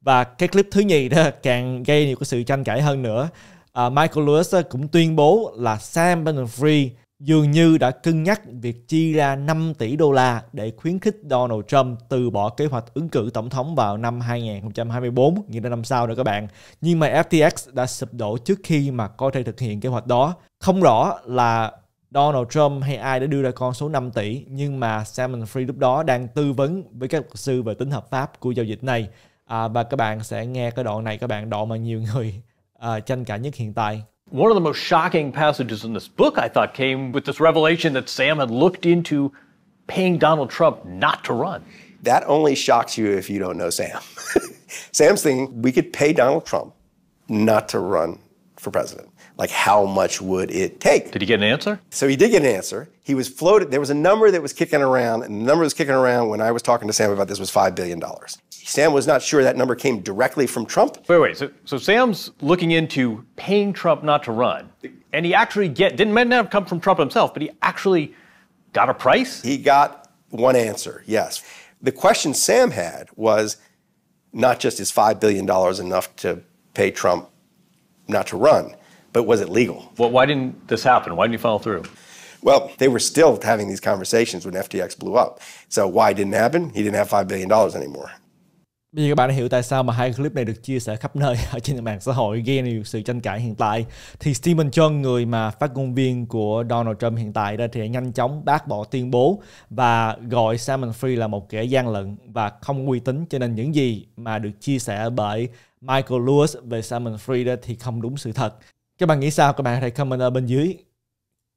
và cái clip thứ nhì đó càng gây nhiều cái sự tranh cãi hơn nữa à, Michael Lewis cũng tuyên bố là Sam Bankman-Fried dường như đã cân nhắc việc chi ra 5 tỷ đô la để khuyến khích Donald Trump từ bỏ kế hoạch ứng cử tổng thống vào năm 2024, nghĩa là năm sau nữa các bạn. Nhưng mà FTX đã sụp đổ trước khi mà có thể thực hiện kế hoạch đó. Không rõ là Donald Trump hay ai đã đưa ra con số 5 tỷ, nhưng mà Simon Free lúc đó đang tư vấn với các luật sư về tính hợp pháp của giao dịch này. À, và các bạn sẽ nghe cái đoạn này các bạn đọ mà nhiều người à, tranh cãi nhất hiện tại one of the most shocking passages in this book, I thought, came with this revelation that Sam had looked into paying Donald Trump not to run. That only shocks you if you don't know Sam. Sam's thinking we could pay Donald Trump not to run for president. Like, how much would it take? Did he get an answer? So he did get an answer. He was floated. There was a number that was kicking around, and the number that was kicking around when I was talking to Sam about this was $5 billion. Sam was not sure that number came directly from Trump. Wait, wait. So, so Sam's looking into paying Trump not to run. And he actually get didn't might not have come from Trump himself, but he actually got a price? He got one answer, yes. The question Sam had was not just is $5 billion enough to pay Trump not to run. But was it legal? Well, why didn't this happen? Why didn't you follow through? Well, they were still having these conversations when FTX blew up. So why didn't happen? He didn't have $5 billion anymore. Bây giờ các bạn đã hiểu tại sao mà hai clip này được chia sẻ khắp nơi ở trên mạng xã hội gây nhiều sự tranh cãi hiện tại. Thì Stephen Chung, người mà phát ngôn viên của Donald Trump hiện tại đó thì nhanh chóng bác bỏ tuyên bố và gọi Simon Free là một kẻ gian lận và không uy tín cho nên những gì mà được chia sẻ bởi Michael Lewis về Simon Fried thì không đúng sự thật. Các bạn nghĩ sao? Các bạn hãy comment ở bên dưới.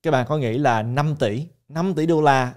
Các bạn có nghĩ là 5 tỷ, 5 tỷ đô la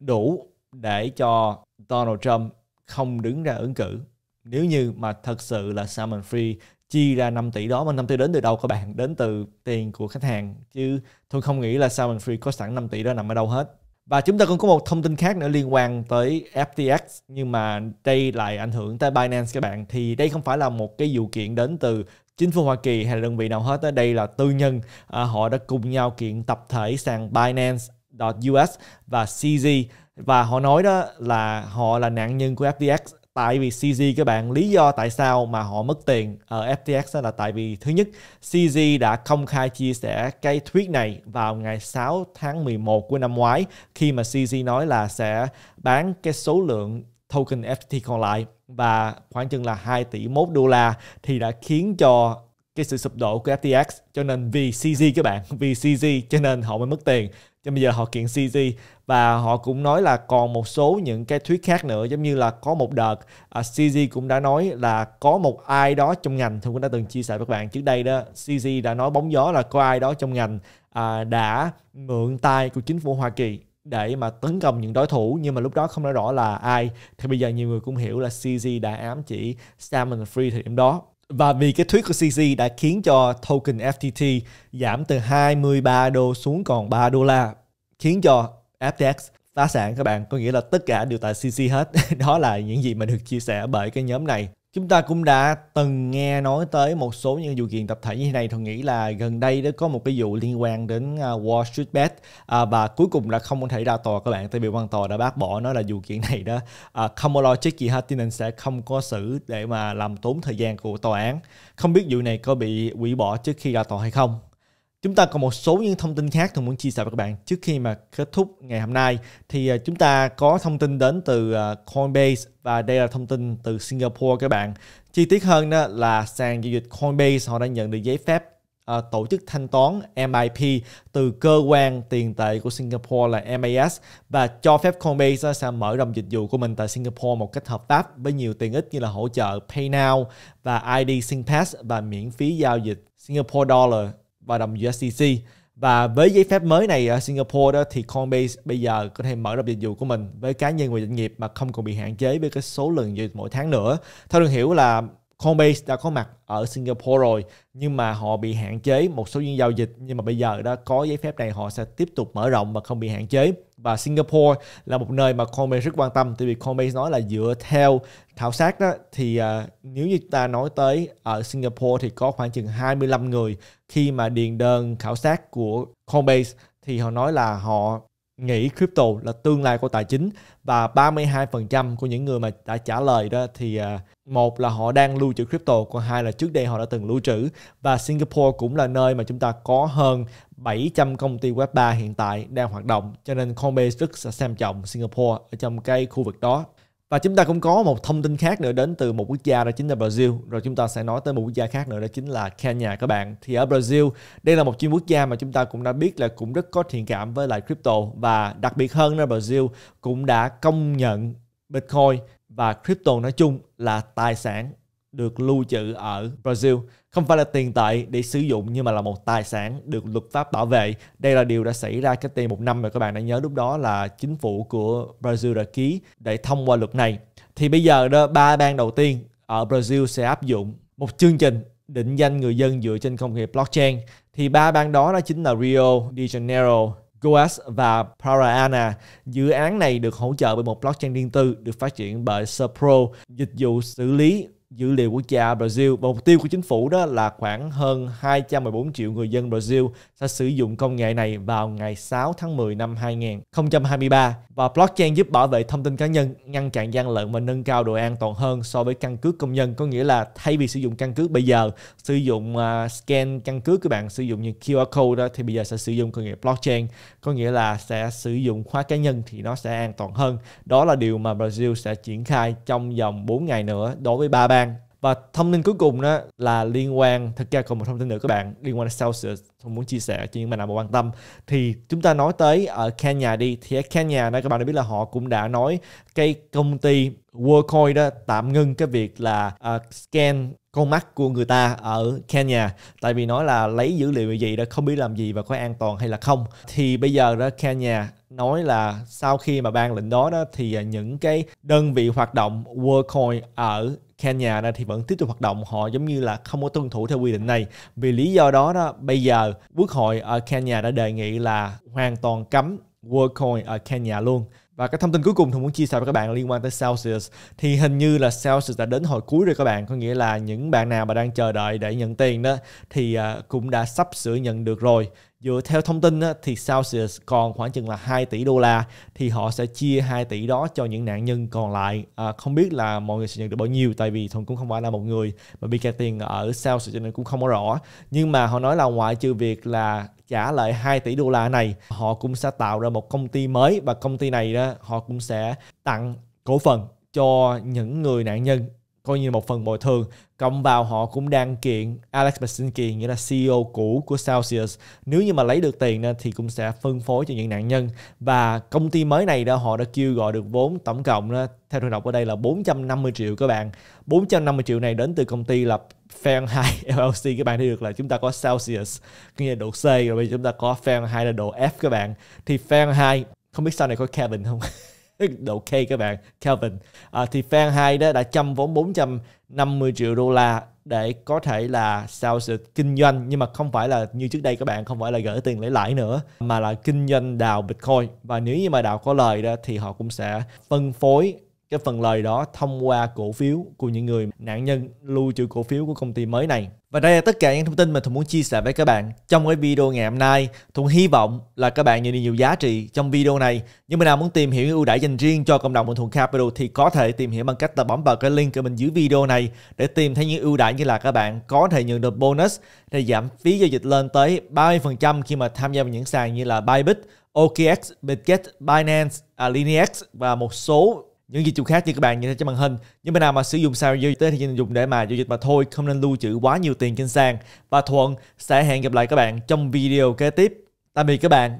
đủ để cho Donald Trump không đứng ra ứng cử? Nếu như mà thật sự là Simon Free chi ra 5 tỷ đó mà 5 tỷ đến từ đâu các bạn? Đến từ tiền của khách hàng chứ tôi không nghĩ là Simon Free có sẵn 5 tỷ đó nằm ở đâu hết. Và chúng ta cũng có một thông tin khác nữa liên quan tới FTX nhưng mà đây lại ảnh hưởng tới Binance các bạn thì đây không phải là một cái vụ kiện đến từ chính phủ Hoa Kỳ hay là đơn vị nào hết ở đây là tư nhân à, họ đã cùng nhau kiện tập thể sàn Binance.us và CZ và họ nói đó là họ là nạn nhân của FTX tại vì CZ các bạn lý do tại sao mà họ mất tiền ở FTX đó là tại vì thứ nhất CZ đã công khai chia sẻ cái tweet này vào ngày 6 tháng 11 của năm ngoái khi mà CZ nói là sẽ bán cái số lượng token FT còn lại và khoảng chừng là 2 tỷ 1 đô la thì đã khiến cho cái sự sụp đổ của FTX cho nên vì CZ các bạn vì CZ cho nên họ mới mất tiền cho bây giờ họ kiện CZ và họ cũng nói là còn một số những cái thuyết khác nữa giống như là có một đợt à, CZ cũng đã nói là có một ai đó trong ngành tôi cũng đã từng chia sẻ với các bạn trước đây đó CZ đã nói bóng gió là có ai đó trong ngành à, đã mượn tay của chính phủ Hoa Kỳ để mà tấn công những đối thủ nhưng mà lúc đó không nói rõ là ai thì bây giờ nhiều người cũng hiểu là CZ đã ám chỉ Salmon Free thời điểm đó và vì cái thuyết của CZ đã khiến cho token FTT giảm từ 23 đô xuống còn 3 đô la khiến cho FTX phá sản các bạn có nghĩa là tất cả đều tại CC hết đó là những gì mà được chia sẻ bởi cái nhóm này chúng ta cũng đã từng nghe nói tới một số những vụ kiện tập thể như thế này tôi nghĩ là gần đây đó có một cái vụ liên quan đến à, Wall Street Bet à, và cuối cùng là không thể ra tòa các bạn tại vì quan tòa đã bác bỏ nó là vụ kiện này đó à, không có logic gì hết cho nên sẽ không có xử để mà làm tốn thời gian của tòa án không biết vụ này có bị hủy bỏ trước khi ra tòa hay không Chúng ta còn một số những thông tin khác thường muốn chia sẻ với các bạn trước khi mà kết thúc ngày hôm nay thì à, chúng ta có thông tin đến từ à, Coinbase và đây là thông tin từ Singapore các bạn. Chi tiết hơn đó là sàn giao dịch Coinbase họ đã nhận được giấy phép à, tổ chức thanh toán MIP từ cơ quan tiền tệ của Singapore là MAS và cho phép Coinbase sẽ mở rộng dịch vụ của mình tại Singapore một cách hợp pháp với nhiều tiện ích như là hỗ trợ PayNow và ID SingPass và miễn phí giao dịch Singapore Dollar và đồng USDC và với giấy phép mới này ở Singapore đó thì Coinbase bây giờ có thể mở rộng dịch vụ của mình với cá nhân và doanh nghiệp mà không còn bị hạn chế với cái số lần giao dịch mỗi tháng nữa. Theo đường hiểu là Coinbase đã có mặt ở Singapore rồi nhưng mà họ bị hạn chế một số những giao dịch nhưng mà bây giờ đã có giấy phép này họ sẽ tiếp tục mở rộng và không bị hạn chế và Singapore là một nơi mà Coinbase rất quan tâm tại vì Coinbase nói là dựa theo khảo sát đó thì uh, nếu như ta nói tới ở Singapore thì có khoảng chừng 25 người khi mà điền đơn khảo sát của Coinbase thì họ nói là họ nghĩ crypto là tương lai của tài chính và 32% của những người mà đã trả lời đó thì à, một là họ đang lưu trữ crypto còn hai là trước đây họ đã từng lưu trữ và Singapore cũng là nơi mà chúng ta có hơn 700 công ty web 3 hiện tại đang hoạt động cho nên Coinbase rất là xem trọng Singapore ở trong cái khu vực đó và chúng ta cũng có một thông tin khác nữa đến từ một quốc gia đó chính là Brazil rồi chúng ta sẽ nói tới một quốc gia khác nữa đó chính là Kenya các bạn thì ở Brazil đây là một chuyên quốc gia mà chúng ta cũng đã biết là cũng rất có thiện cảm với lại crypto và đặc biệt hơn là Brazil cũng đã công nhận Bitcoin và crypto nói chung là tài sản được lưu trữ ở Brazil không phải là tiền tệ để sử dụng nhưng mà là một tài sản được luật pháp bảo vệ. Đây là điều đã xảy ra cách đây một năm rồi các bạn đã nhớ lúc đó là chính phủ của Brazil đã ký để thông qua luật này. Thì bây giờ đó ba bang đầu tiên ở Brazil sẽ áp dụng một chương trình định danh người dân dựa trên công nghệ blockchain. Thì ba bang đó đó chính là Rio de Janeiro, Goas và Paraana. Dự án này được hỗ trợ bởi một blockchain riêng tư được phát triển bởi Serpro, dịch vụ xử lý dữ liệu của cha Brazil và mục tiêu của chính phủ đó là khoảng hơn 214 triệu người dân Brazil sẽ sử dụng công nghệ này vào ngày 6 tháng 10 năm 2023 và blockchain giúp bảo vệ thông tin cá nhân, ngăn chặn gian lận và nâng cao độ an toàn hơn so với căn cước công nhân có nghĩa là thay vì sử dụng căn cước bây giờ sử dụng uh, scan căn cước các bạn sử dụng như QR code đó thì bây giờ sẽ sử dụng công nghệ blockchain có nghĩa là sẽ sử dụng khóa cá nhân thì nó sẽ an toàn hơn đó là điều mà Brazil sẽ triển khai trong vòng 4 ngày nữa đối với ba bang và thông tin cuối cùng đó là liên quan thực ra còn một thông tin nữa các bạn liên quan đến Celsius không muốn chia sẻ cho những bạn nào mà quan tâm thì chúng ta nói tới ở Kenya đi thì ở Kenya đó các bạn đã biết là họ cũng đã nói cái công ty Worldcoin đó tạm ngưng cái việc là uh, scan con mắt của người ta ở Kenya tại vì nói là lấy dữ liệu gì đó không biết làm gì và có an toàn hay là không thì bây giờ đó Kenya nói là sau khi mà ban lệnh đó đó thì những cái đơn vị hoạt động Worldcoin ở Kenya đó thì vẫn tiếp tục hoạt động họ giống như là không có tuân thủ theo quy định này vì lý do đó đó bây giờ quốc hội ở Kenya đã đề nghị là hoàn toàn cấm WorldCoin ở Kenya luôn và cái thông tin cuối cùng tôi muốn chia sẻ với các bạn liên quan tới Celsius thì hình như là Celsius đã đến hồi cuối rồi các bạn có nghĩa là những bạn nào mà đang chờ đợi để nhận tiền đó thì ờ, cũng đã sắp sửa nhận được rồi dựa theo thông tin thì Celsius còn khoảng chừng là 2 tỷ đô la thì họ sẽ chia 2 tỷ đó cho những nạn nhân còn lại à, không biết là mọi người sẽ nhận được bao nhiêu tại vì Thuận cũng không phải là một người mà bị kẹt tiền ở Celsius cho nên cũng không có rõ nhưng mà họ nói là ngoại trừ việc là trả lại 2 tỷ đô la này họ cũng sẽ tạo ra một công ty mới và công ty này đó họ cũng sẽ tặng cổ phần cho những người nạn nhân coi như một phần bồi thường cộng vào họ cũng đang kiện Alex Bersinski nghĩa là CEO cũ của Celsius nếu như mà lấy được tiền thì cũng sẽ phân phối cho những nạn nhân và công ty mới này đó họ đã kêu gọi được vốn tổng cộng theo tôi đọc ở đây là 450 triệu các bạn 450 triệu này đến từ công ty là Fahrenheit LLC các bạn thấy được là chúng ta có Celsius nghĩa là độ C rồi bây giờ chúng ta có Fahrenheit là độ F các bạn thì Fahrenheit không biết sau này có Kevin không ok các bạn Kelvin à, thì fan 2 đó đã chăm vốn 450 triệu đô la để có thể là sao sự kinh doanh nhưng mà không phải là như trước đây các bạn không phải là gửi tiền lấy lãi nữa mà là kinh doanh đào Bitcoin và nếu như mà đào có lời đó thì họ cũng sẽ phân phối cái phần lời đó thông qua cổ phiếu của những người nạn nhân lưu trữ cổ phiếu của công ty mới này. Và đây là tất cả những thông tin mà Thuận muốn chia sẻ với các bạn trong cái video ngày hôm nay. Thuận hy vọng là các bạn nhận được nhiều giá trị trong video này. Nhưng mà nào muốn tìm hiểu những ưu đãi dành riêng cho cộng đồng của Thuận Capital thì có thể tìm hiểu bằng cách là bấm vào cái link ở bên dưới video này để tìm thấy những ưu đãi như là các bạn có thể nhận được bonus để giảm phí giao dịch lên tới 30% khi mà tham gia vào những sàn như là Bybit, OKX, Bitget, Binance, Alinex và một số những dịch vụ khác như các bạn nhìn thấy trên màn hình nhưng bên nào mà sử dụng sàn giao dịch thì nên dùng để mà giao dịch mà thôi không nên lưu trữ quá nhiều tiền trên sàn và thuận sẽ hẹn gặp lại các bạn trong video kế tiếp tạm biệt các bạn